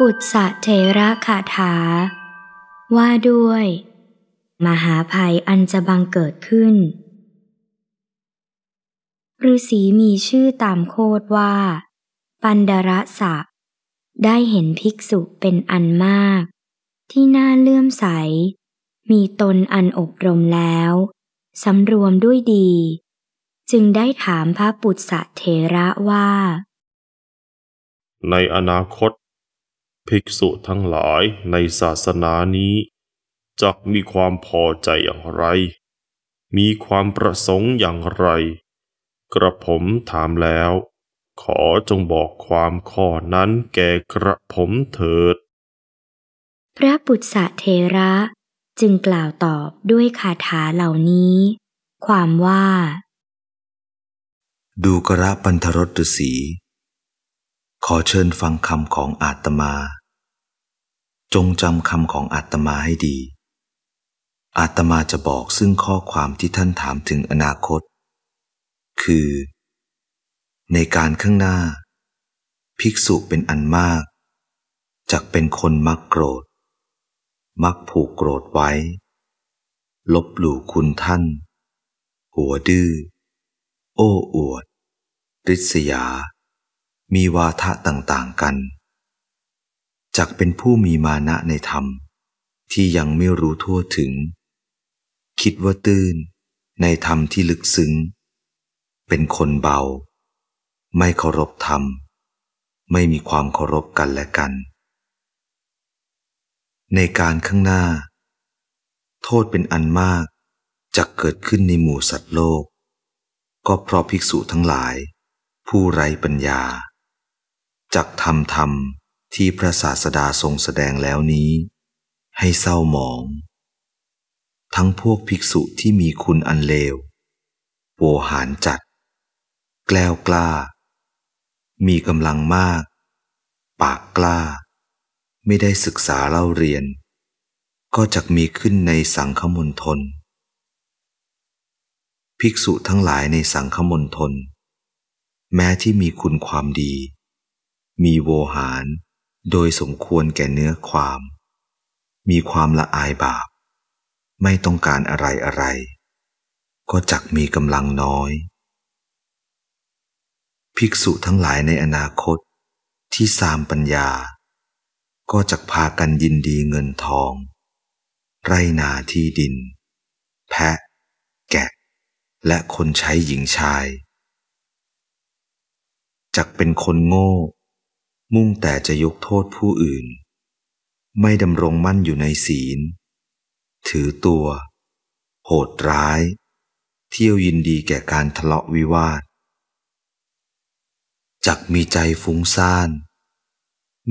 ปุตสะเทระคาถา ว่าด้วย มหาภัยอันจะบังเกิดขึ้นฤาษีมีชื่อตามโคดว่า ปันดระสะ ได้เห็นภิกษุเป็นอันมาก ที่น่าเลื่อมใส มีตนอันอบรมแล้ว สำรวมด้วยดี จึงได้ถามพระปุตสะเทระว่า ในอนาคตภิกษุทั้งหลายในศาสนานี้ จักมีความพอใจอย่างไร มีความประสงค์อย่างไร กระผมถามแล้ว ขอจงบอกความข้อนั้นแก่กระผมเถิด พระปุตสะเทระจึงกล่าวตอบด้วยคาถาเหล่านี้ ความว่า ดูกระปันทรฤสีขอเชิญฟังคำของอาตมา จงจำคำของอาตมาให้ดี อาตมาจะบอกซึ่งข้อความที่ท่านถามถึงอนาคต คือ ในการข้างหน้า ภิกษุเป็นอันมากจากเป็นคนมักโกรธ มักผูกโกรธไว้ ลบหลู่คุณท่าน หัวดื้อ โอ้อวด ริษยามีวาทะต่าง ๆ กันจักเป็นผู้มีมานะในธรรม ที่ยังไม่รู้ทั่วถึง คิดว่าตื้นในธรรมที่ลึกซึ้ง เป็นคนเบา ไม่เคารพธรรม ไม่มีความเคารพกันและกัน ในการข้างหน้า โทษเป็นอันมากจะเกิดขึ้นในหมู่สัตว์โลก ก็เพราะภิกษุทั้งหลายผู้ไร้ปัญญาจักทำธรรม ที่พระศาสดาทรงแสดงแล้วนี้ ให้เศร้าหมอง ทั้งพวกภิกษุที่มีคุณอันเลวโวหารจัด แกล้วกล้า มีกำลังมาก ปากกล้า ไม่ได้ศึกษาเล่าเรียน ก็จักมีขึ้นในสังคมณฑลภิกษุทั้งหลายในสังคมณฑลแม้ที่มีคุณความดีมีโวหารโดยสมควรแก่เนื้อความ มีความละอายบาป ไม่ต้องการอะไรอะไร ก็จักมีกำลังน้อย ภิกษุทั้งหลายในอนาคตที่สามปัญญาก็จักพากันยินดีเงินทอง ไรนาที่ดิน แพะ แกะ และคนใช้หญิงชาย จักเป็นคนโง่มุ่งแต่จะยกโทษผู้อื่น ไม่ดำรงมั่นอยู่ในศีล ถือตัว โหดร้าย เที่ยวยินดีแก่การทะเลาะวิวาทจักมีใจฟุ้งซ่าน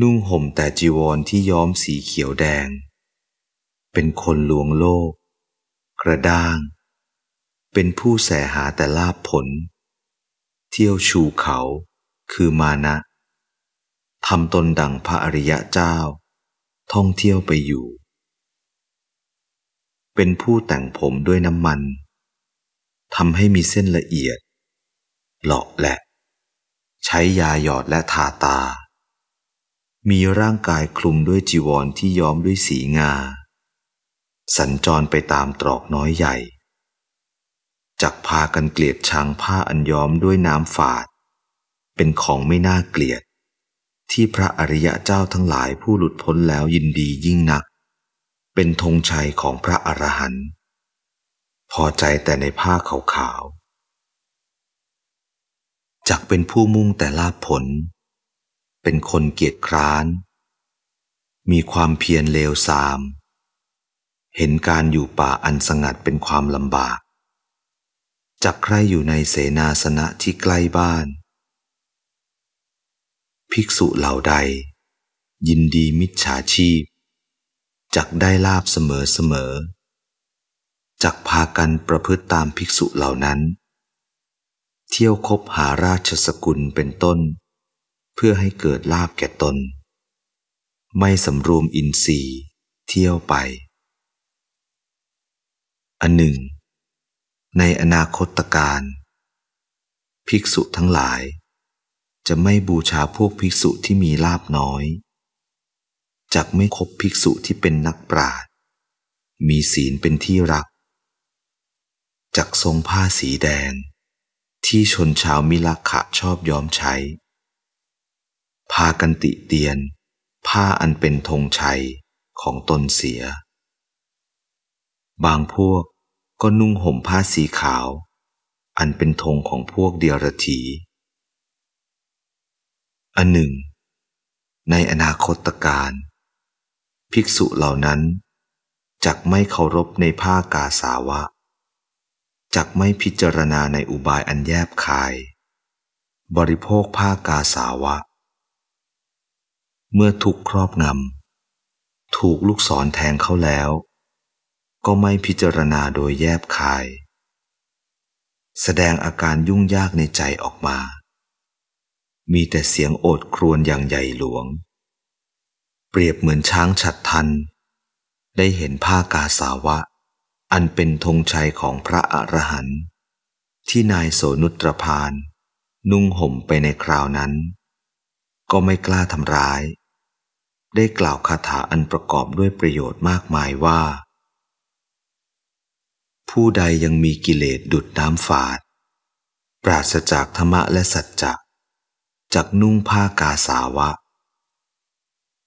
นุ่งห่มแต่จีวรที่ย้อมสีเขียวแดง เป็นคนลวงโลก กระด้าง เป็นผู้แสหาแต่ลาบผล เที่ยวชูเขาคือมานะทำตนดังพระอริยะเจ้า ท่องเที่ยวไปอยู่ เป็นผู้แต่งผมด้วยน้ำมันทำให้มีเส้นละเอียดหลอกแหละ ใช้ยาหยอดและทาตา มีร่างกายคลุมด้วยจีวรที่ย้อมด้วยสีงา สัญจรไปตามตรอกน้อยใหญ่ จักพากันเกลียดชังผ้าอันย้อมด้วยน้ำฝาด เป็นของไม่น่าเกลียดที่พระอริยะเจ้าทั้งหลายผู้หลุดพ้นแล้วยินดียิ่งนัก เป็นธงชัยของพระอรหันต์พอใจแต่ในผ้าขาวๆจักเป็นผู้มุ่งแต่ลาภผล เป็นคนเกียจคร้าน มีความเพียรเลวทราม เห็นการอยู่ป่าอันสงัดเป็นความลำบากจักใครอยู่ในเสนาสนะที่ใกล้บ้านภิกษุเหล่าใด ยินดีมิจฉาชีพ จักได้ลาบเสมอเสมอจักพากันประพฤติตามภิกษุเหล่านั้น เที่ยวคบหาราชสกุลเป็นต้น เพื่อให้เกิดลาบแก่ตน ไม่สำรวมอินทรีย์เที่ยวไป อันหนึ่ง ในอนาคตการ ภิกษุทั้งหลายจะไม่บูชาพวกภิกษุที่มีลาบน้อย จักไม่คบภิกษุที่เป็นนักปราด มีศีลเป็นที่รักจักทรงผ้าสีแดง ที่ชนชาวมิลขะชอบย้อมใช้ พากันติเตียน ผ้าอันเป็นธงชัยของตนเสีย บางพวกก็นุ่งห่มผ้าสีขาว อันเป็นธงของพวกเดียรถีอันหนึ่ง ในอนาคตการ ภิกษุเหล่านั้น จักไม่เคารพในผ้ากาสาวะ จักไม่พิจารณาในอุบายอันแยบคาย บริโภคผ้ากาสาวะ เมื่อทุกครอบงำ ถูกลูกศรแทงเขาแล้ว ก็ไม่พิจารณาโดยแยบคาย แสดงอาการยุ่งยากในใจออกมามีแต่เสียงโอดครวญอย่างใหญ่หลวง เปรียบเหมือนช้างฉัดทัน ได้เห็นผ้ากาสาวะ อันเป็นธงชัยของพระอรหันต์ที่นายโสนุตรพาน นุ่งห่มไปในคราวนั้น ก็ไม่กล้าทำร้าย ได้กล่าวคาถาอันประกอบด้วยประโยชน์มากมายว่า ผู้ใดยังมีกิเลสดุดน้ำฝาด ปราศจากธรรมะและสัจจะจักนุ่งผ้ากาสาวะ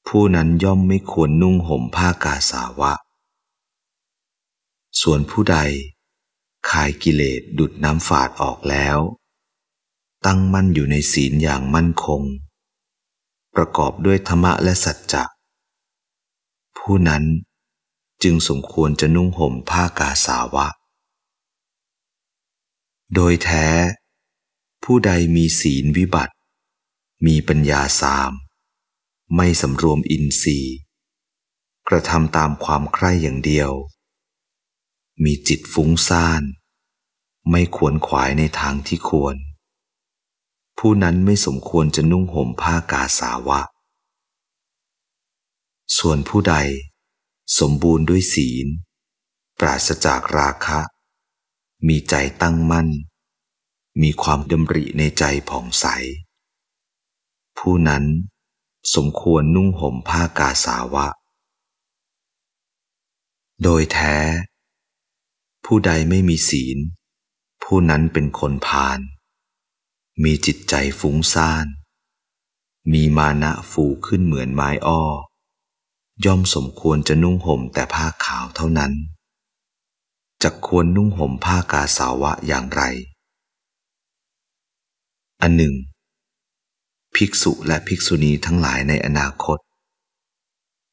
ผู้นั้นย่อมไม่ควรนุ่งห่มผ้ากาสาวะ ส่วนผู้ใดคายกิเลสดุดน้ำฝาดออกแล้ว ตั้งมั่นอยู่ในศีลอย่างมั่นคง ประกอบด้วยธรรมะและสัจจะผู้นั้นจึงสมควรจะนุ่งห่มผ้ากาสาวะ โดยแท้ ผู้ใดมีศีลวิบัติมีปัญญาสาม ไม่สำรวมอินทรีย์ กระทำตามความใคร่อย่างเดียว มีจิตฟุ้งซ่าน ไม่ควรขวายในทางที่ควร ผู้นั้นไม่สมควรจะนุ่งห่มผ้ากาสาวะ ส่วนผู้ใดสมบูรณ์ด้วยศีล ปราศจากราคะ มีใจตั้งมั่น มีความดำริในใจผ่องใสผู้นั้นสมควรนุ่งห่มผ้ากาสาวะ โดยแท้ ผู้ใดไม่มีศีล ผู้นั้นเป็นคนพาลมีจิตใจฟุ้งซ่านมีมานะฟูขึ้นเหมือนไม้อ้อ ย่อมสมควรจะนุ่งห่มแต่ผ้าขาวเท่านั้นจะควรนุ่งห่มผ้ากาสาวะอย่างไรอันหนึ่งภิกษุและภิกษุณีทั้งหลายในอนาคต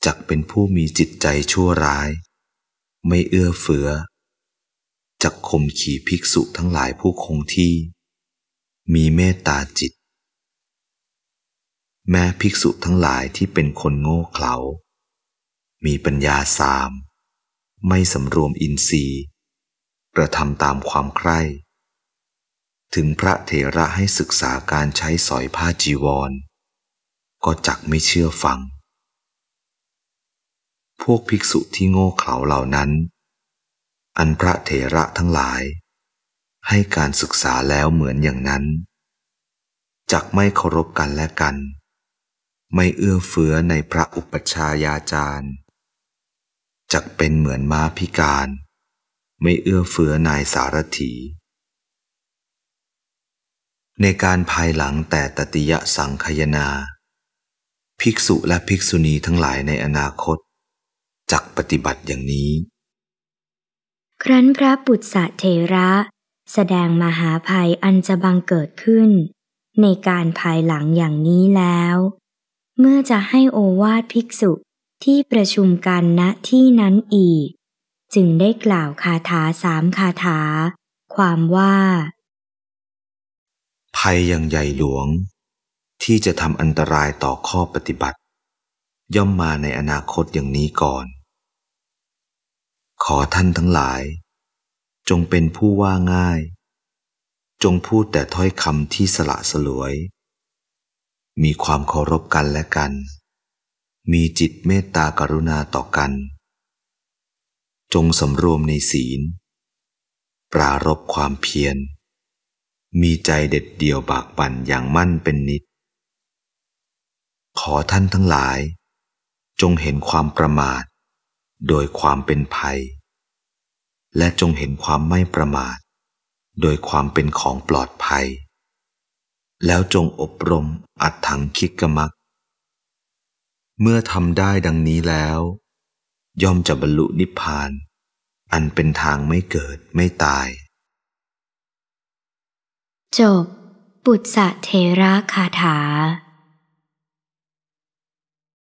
จักเป็นผู้มีจิตใจชั่วร้าย ไม่เอื้อเฟือ จักข่มขีภิกษุทั้งหลายผู้คงที่ มีเมตตาจิต แม้ภิกษุทั้งหลายที่เป็นคนโง่เขลามีปัญญาสาม ไม่สำรวมอินทรีย์กระทำตามความใคร่ถึงพระเถระให้ศึกษาการใช้สอยผ้าจีวร ก็จักไม่เชื่อฟัง พวกภิกษุที่โง่เขลาเหล่านั้น อันพระเถระทั้งหลาย ให้การศึกษาแล้วเหมือนอย่างนั้น จักไม่เคารพกันและกัน ไม่เอื้อเฟื้อในพระอุปชายาจารย์ จักเป็นเหมือนม้าพิการ ไม่เอื้อเฟื้อนายสารถีในการภายหลังแต่ตติยะสังคยนา ภิกษุและภิกษุณีทั้งหลายในอนาคต จักปฏิบัติอย่างนี้ ครั้นพระปุตสะเทระ แสดงมหาภัยอันจะบังเกิดขึ้น ในการภายหลังอย่างนี้แล้ว เมื่อจะให้โอวาทภิกษุที่ประชุมกันณที่นั้นอีก จึงได้กล่าวคาถาสามคาถา ความว่าภัยอย่างใหญ่หลวง ที่จะทำอันตรายต่อข้อปฏิบัติ ย่อมมาในอนาคตอย่างนี้ก่อน ขอท่านทั้งหลาย จงเป็นผู้ว่าง่าย จงพูดแต่ถ้อยคำที่สละสลวย มีความเคารพกันและกัน มีจิตเมตตากรุณาต่อกัน จงสำรวมในศีล ปรารบความเพียรมีใจเด็ดเดี่ยวบากบั่นอย่างมั่นเป็นนิด ขอท่านทั้งหลาย จงเห็นความประมาท โดยความเป็นภัย และจงเห็นความไม่ประมาท โดยความเป็นของปลอดภัย แล้วจงอบรมอัดถังคิกมักเมื่อทำได้ดังนี้แล้ว ย่อมจะบรรลุนิพพาน อันเป็นทางไม่เกิดไม่ตายจบปุตสะเทระคาถา